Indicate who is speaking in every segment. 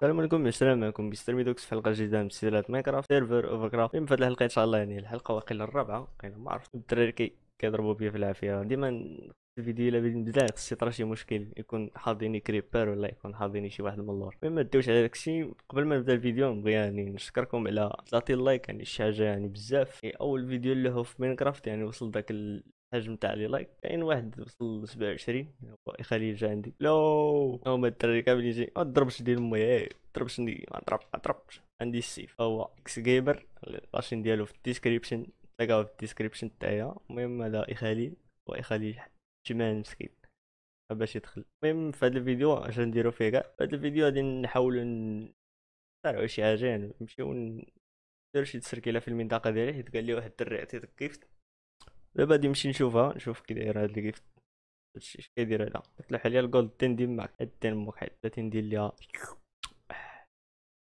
Speaker 1: السلام عليكم السلام معكم بيسترمي دوكس في حلقه جديده من سلسله ماينكرافت سيرفر اوف كرافت في هذه الحلقه ان شاء الله يعني الحلقه واقيلا الرابعه واقيلا ما عرفت الدراري كيضربوا بيا في العافيه ديما الفيديو الا بدا نبدا خص شي مشكل يكون حاضيني كريبر ولا يكون حاضيني شي واحد من اللور المهم ما تدوش على داكشي قبل ما نبدا الفيديو نبغي يعني نشكركم على 30 لايك يعني شي حاجه يعني بزاف يعني اول فيديو اللي هو في ماينكرافت يعني وصل داك ال الحجم تاع لي لايك كاين واحد وصل 27 خليل جا عندي لو هما الدراري كامل يجي ما تضربش ديال امي إيه، ما تضربش ما تضرب ما تضربش عندي السيف هو اكس جيمر لاشين ديالو في الديسكريبشن تلقاو في الديسكريبشن تاعي المهم هذا هو واخليل شمان مسكين باش يدخل المهم في هذا الفيديو اش نديرو فيه كاع في هذا الفيديو غادي نحاولو نختارو شي حاجه يعني نمشيو ندير شي تسركيله في المنطقه ديالي حيت قال لي واحد الدري عطيتك كيفت دابا غادي نمشي نشوفها نشوف كي داير هاد الكيف هادشي اش كيدير عليها كتلاح عليا الجولد تندير معاك هاد تنمك تين تندير ليها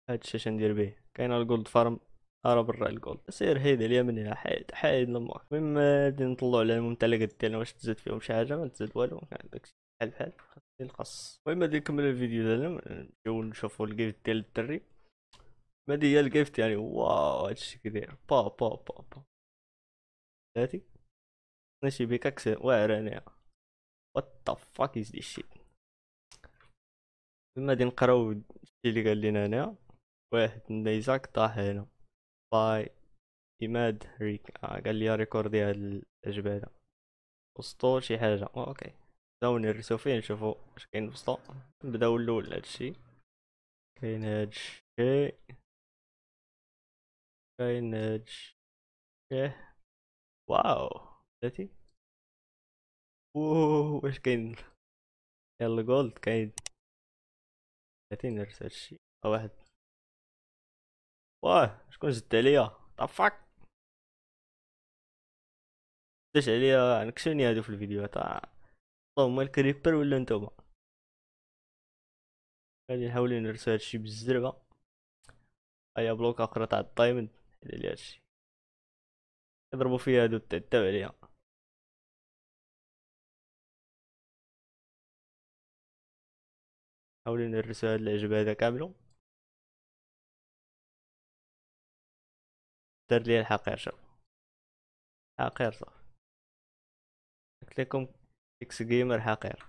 Speaker 1: هاد الشاشه ندير به كاينه الجولد فارم ارا برا الجولد سير هيد عليا من هنا حيد حيد لماك المهم غادي نطلعو على الممتلكات ديالنا واش تزاد فيهم شي حاجه ما تزاد والو داكشي بحال بحال خاصني نقص المهم غادي نكمل الفيديو ديالنا نمشيو نشوفو الجيفت ديال الدري هادي هي الكيفت يعني واو هادشي كي داير با با با با هاتي ماشي بيك اكسنت واعر انا وات ذا فاك از ذيس شيت بما غادي نقراو الشيء اللي قال لنا هنا واحد نيزاك طاح هنا باي إماد ريك آه قال لي ريكوردي هاد الجبالة وسطو شي حاجة آه، اوكي بداو نرسو فيه نشوفو اش كاين وسطو نبداو الاول هادشي كاين هادشي كاين هادشي واو ثلاثي اوه واش كاين يلا جولد كاين ثلاثين نرس هادشي واحد واه شكون زد عليا طفاك زدت عليا نكشوني هادو في الفيديو تاع اللهم الكريبر ولا نتوما غادي نحاول نرسو هادشي بالزربه هيا بلوك اخرى تاع الدايموند حل هادشي يضربو فيا هادو تعداو عليا حاولوا نرسو هاد العجب هذا كاملو دار لي الحقير شوف حقير صافي قلت لكم اكس جيمر حقير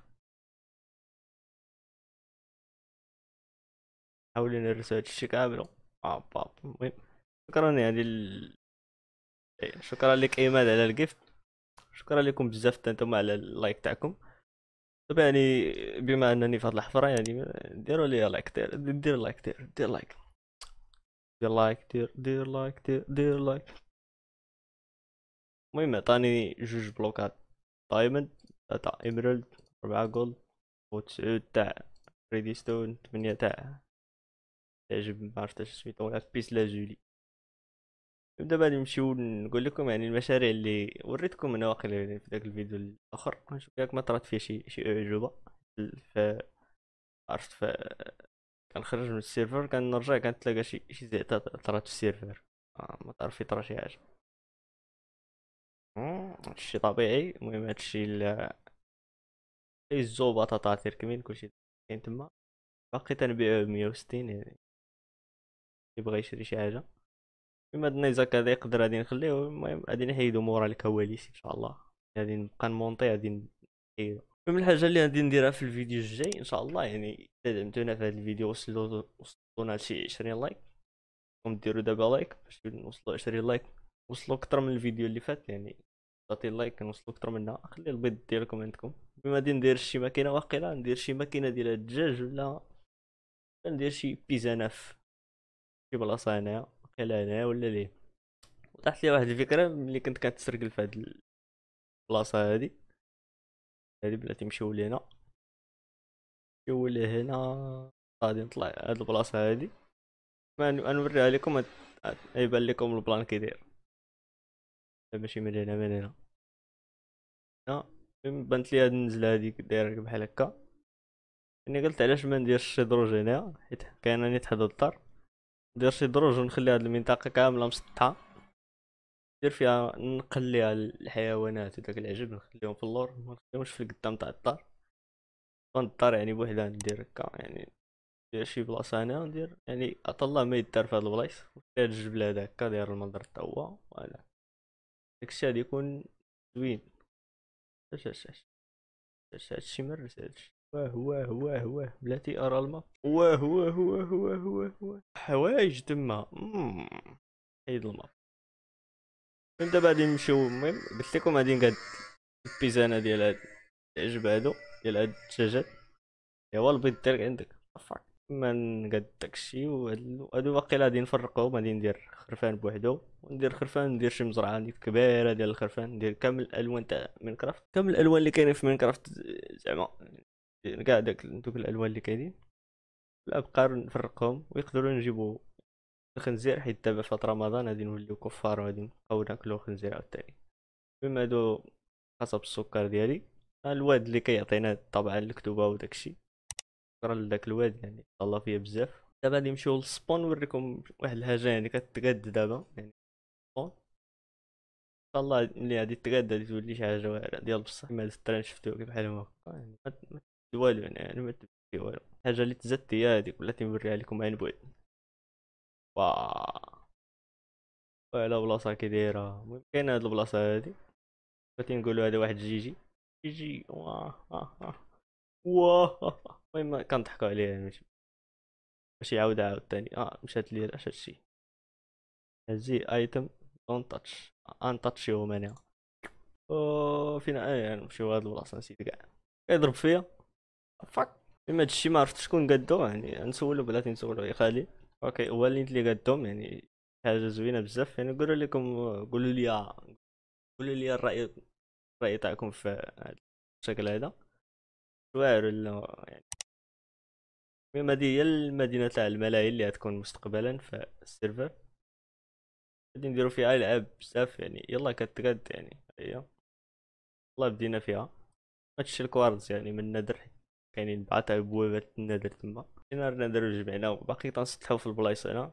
Speaker 1: حاولوا نرسو هادشي كاملو اه باب المهم شكرا يعني ال... إيه، شكرا لك ايمان على الجيفت شكرا لكم بزاف نتوما على اللايك تاعكم طبعا يعني بما انني في هذه الحفره يعني ديروا لي لايك دير دير لايك دير دير لايك دير لايك دير دير لايك دير لايك المهم عطاني جوج بلوكات دايموند تاع ايميرالد ربعة جولد و تسعود تاع ستون تمنية تاع تعجب معرفتش سميتو ولا بيس لا جولي نبدا بعد نمشيو نقول لكم يعني المشاريع اللي وريتكم من اواخر في ذاك الفيديو الاخر نشوف ياك ما طرات فيها شي شي اعجوبه ف عرفت ف كنخرج من السيرفر كنرجع كنتلاقى شي شي زيت طرات في السيرفر آه ما تعرف في شي حاجه هادشي طبيعي المهم هادشي ال الزوباطة تاع تركمين كلشي كاين تما باقي تنبيعو بمية وستين يعني يبغى يشري شي حاجه كيما النيزاك هذا يقدر غادي نخليه المهم غادي نحيدو مورا الكواليس ان شاء الله غادي نبقى نمونطي غادي نحيدو المهم الحاجه اللي غادي نديرها في الفيديو الجاي ان شاء الله يعني اذا دعمتونا في هذا الفيديو وصلونا لشي 20 لايك ديروا دابا لايك باش نوصلوا 20 لايك وصلوا اكثر من الفيديو اللي فات يعني تعطي لايك نوصلوا اكثر منها خلي البيض ديالكم عندكم بما غادي ندير شي ماكينه واقيلا ندير شي ماكينه ديال الدجاج ولا ندير شي بيزاناف شي بلاصه هنايا واقيلا انا ولا ليه وطاحت لي واحد الفكره ملي كنت كنتسرقل في هاد البلاصه هادي هادي بلاتي نمشيو لينا نمشيو لهنا غادي نطلع هاد البلاصه هادي ما نوريها لكم يبان لكم البلان كي داير ماشي من هنا من هنا هنا بانت لي هاد النزله هادي دايره بحال هكا اني قلت علاش ما نديرش شي دروج هنا حيت كاين راني تحت الدار ندير شي دروج ونخلي هاد المنطقه كامله مسطحه ندير فيها نقليها الحيوانات وداك العجب نخليهم في اللور ما نخليهمش في القدام تاع الدار الدار يعني بوحدها ندير هكا يعني ندير شي بلاصه هنا ندير يعني عطا الله ما يدار في هاد البلايص ولا الجبل هذا هكا داير المنظر تا هو فوالا داكشي غادي يكون زوين اش اش اش هادشي مرس هادشي واه واه واه واه بلاتي ارى الماء واه واه واه واه واه حوايج تما حيد الماء دابا غادي نمشيو المهم قلت لكم غادي نقاد البيزانه ديال هاد العجب هادو ديال هاد الدجاجات ايوا البيض ديالك عندك فاك ما نقاد داكشي وهادو واقيلا غادي نفرقهم غادي ندير خرفان بوحدو وندير خرفان ندير شي مزرعه عندي كبيره ديال الخرفان ندير كامل الالوان تاع ماينكرافت كامل الالوان اللي كاينين في ماينكرافت زعما كاع داك دوك الالوان اللي كاينين الابقار نفرقهم ويقدروا نجيبوا الخنزير حيت دابا فات رمضان غادي نوليو كفار وغادي نبقاو ناكلو الخنزير عاوتاني بما هادو حسب السكر ديالي الواد اللي كيعطينا طبعا الكتبه وداكشي شكرا لذاك الواد يعني الله فيا بزاف دابا غادي نمشيو للسبون نوريكم واحد الحاجه يعني كتقاد دابا يعني سبون ان شاء الله ملي غادي تقاد غادي تولي شي حاجه واعره ديال بصح ما التران شفتو بحال هكا يعني والو يعني انا ما تبي والو الحاجه اللي تزت هي هذيك بلاتي نوريها لكم عين بعد واه وعلى بلاصه كي دايره المهم كاين هاد البلاصه هادي بغيتي نقولوا هذا واحد جيجي جيجي واه واه المهم كنضحكوا عليه يعني، ماشي باش يعاود عاود تاني اه مشات لي اش هادشي هزي ايتم دون تاتش ان يوم انا فينا انا آه، يعني نمشيو هاد البلاصه نسيت كاع كيضرب فيا فاك المهم هادشي ما عرفتش شكون قادو يعني نسولو بلاتي نسولو يا خالي اوكي هو اللي اللي قادهم يعني حاجه زوينه بزاف يعني قولوا لكم قولوا لي قولوا لي الراي الراي تاعكم في هذا الشكل هذا واعر ولا يعني المهم هادي هي المدينه تاع الملايين اللي غتكون مستقبلا في السيرفر غادي نديرو فيها العاب بزاف يعني يلا كتقد يعني هي أيوه. يلا بدينا فيها ماتش الكوارتز يعني من ندر كاينين بعض تاع البوابات النادر تما كاين رانا دارو جمعنا باقي تنسطحو في البلايص هنا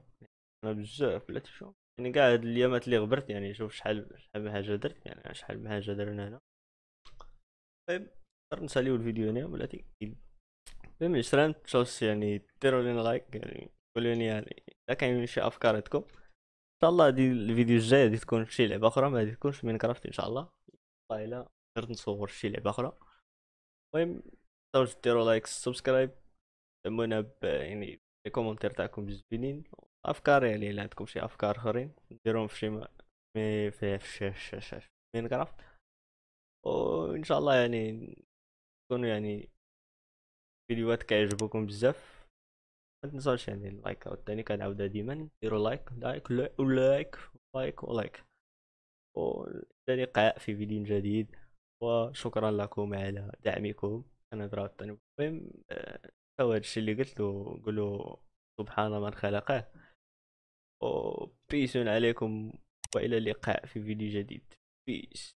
Speaker 1: انا بزاف بلا تشو يعني كاع هاد اليامات اللي غبرت يعني شوف شحال شحال من حاجه درت يعني شحال من حاجه درنا هنا طيب نقدر نساليو الفيديو هنا بلاتي المهم يسرا تشوس يعني ديروا لينا لايك يعني قولوا لي يعني اذا كاين شي افكار عندكم ان شاء الله هادي الفيديو الجاي غادي تكون شي لعبه اخرى ما غادي تكونش ماينكرافت ان شاء الله والله الا قدرت نصور شي لعبه اخرى المهم لو ديروا لايك سبسكرايب دمونا ب يعني كومونتير تاعكم زوينين افكار يعني الا عندكم شي افكار اخرين ديروهم في شي ما مي في في ماينكرافت وان شاء الله يعني تكونوا يعني فيديوهات كيعجبوكم بزاف ما تنساوش يعني اللايك او الثاني كنعاود ديما ديروا لايك لايك ولايك لايك ولايك والى اللقاء في فيديو جديد وشكرا لكم على دعمكم انا درات المهم سوى آه، الشيء اللي قلت له قول سبحان من خلقه وبيس عليكم والى اللقاء في فيديو جديد بيس